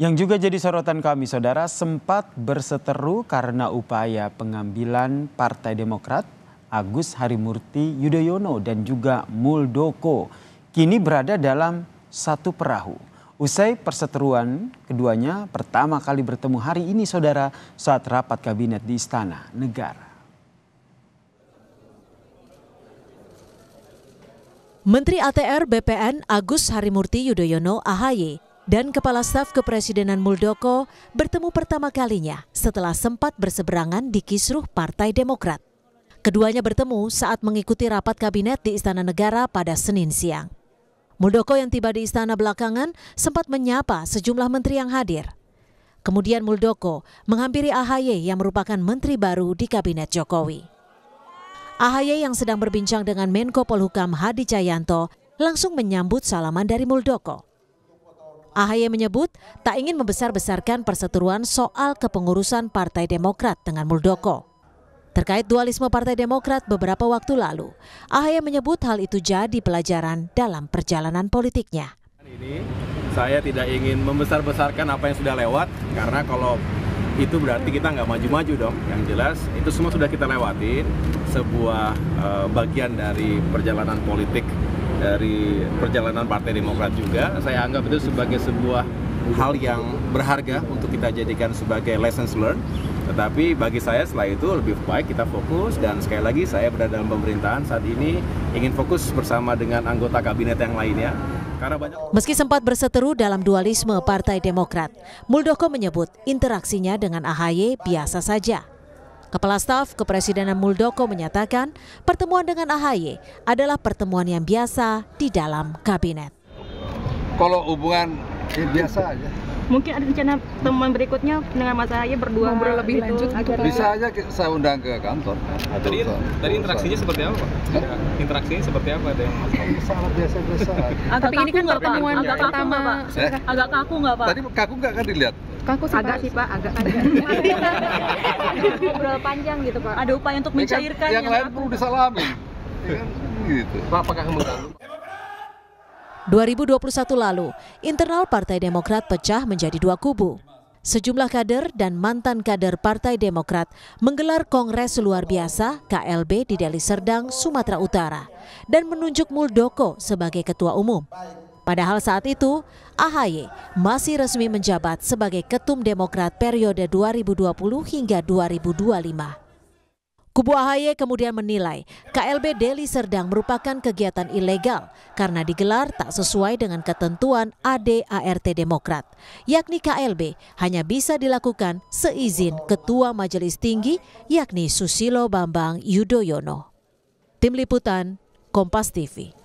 Yang juga jadi sorotan kami, saudara, sempat berseteru karena upaya pengambilan Partai Demokrat Agus Harimurti Yudhoyono dan juga Muldoko kini berada dalam satu perahu. Usai perseteruan, keduanya pertama kali bertemu hari ini, saudara, saat rapat kabinet di Istana Negara. Menteri ATR BPN Agus Harimurti Yudhoyono AHY dan Kepala Staf Kepresidenan Muldoko bertemu pertama kalinya setelah sempat berseberangan di kisruh Partai Demokrat. Keduanya bertemu saat mengikuti rapat kabinet di Istana Negara pada Senin siang. Muldoko yang tiba di istana belakangan sempat menyapa sejumlah menteri yang hadir. Kemudian Muldoko menghampiri AHY yang merupakan menteri baru di kabinet Jokowi. AHY yang sedang berbincang dengan Menko Polhukam Hadi Cayanto langsung menyambut salaman dari Muldoko. Ahaye menyebut tak ingin membesar-besarkan perseteruan soal kepengurusan Partai Demokrat dengan Muldoko. Terkait dualisme Partai Demokrat beberapa waktu lalu, Ahaye menyebut hal itu jadi pelajaran dalam perjalanan politiknya. Ini saya tidak ingin membesar-besarkan apa yang sudah lewat, karena kalau itu berarti kita nggak maju-maju dong. Yang jelas itu semua sudah kita lewati, sebuah uh, bagian dari perjalanan politik dari perjalanan Partai Demokrat juga. Saya anggap itu sebagai sebuah hal yang berharga untuk kita jadikan sebagai lessons learned. Tetapi bagi saya setelah itu lebih baik kita fokus dan sekali lagi saya berada dalam pemerintahan saat ini ingin fokus bersama dengan anggota kabinet yang lainnya. Karena banyak... Meski sempat berseteru dalam dualisme Partai Demokrat, Muldoko menyebut interaksinya dengan AHY biasa saja. Kepala Staf Kepresidenan Muldoko menyatakan pertemuan dengan AHY adalah pertemuan yang biasa di dalam kabinet. Kalau hubungan ya biasa aja. Mungkin ada rencana pertemuan berikutnya dengan Mas AHY berdua Ngobrol lebih gitu. lanjut gitu. acara... Bisa aja saya undang ke kantor. tadi, tadi interaksinya seperti apa, Pak? Interaksinya seperti apa Ada yang Sangat biasa-biasa. Tapi ini kan pertemuan agak nggak pak. Eh? Agak kaku nggak, Pak? Tadi kaku nggak kan dilihat? kaku sih agak sih pak agak ada ngobrol panjang gitu pak ada upaya untuk mencairkan yang, lain perlu disalami ya kan? gitu pak apakah mengganggu 2021 lalu, internal Partai Demokrat pecah menjadi dua kubu. Sejumlah kader dan mantan kader Partai Demokrat menggelar Kongres Luar Biasa KLB di Deli Serdang, Sumatera Utara dan menunjuk Muldoko sebagai ketua umum. Padahal saat itu, AHY masih resmi menjabat sebagai Ketum Demokrat periode 2020 hingga 2025. Kubu AHY kemudian menilai KLB Deli Serdang merupakan kegiatan ilegal karena digelar tak sesuai dengan ketentuan ADART Demokrat, yakni KLB hanya bisa dilakukan seizin Ketua Majelis Tinggi yakni Susilo Bambang Yudhoyono. Tim Liputan, Kompas TV.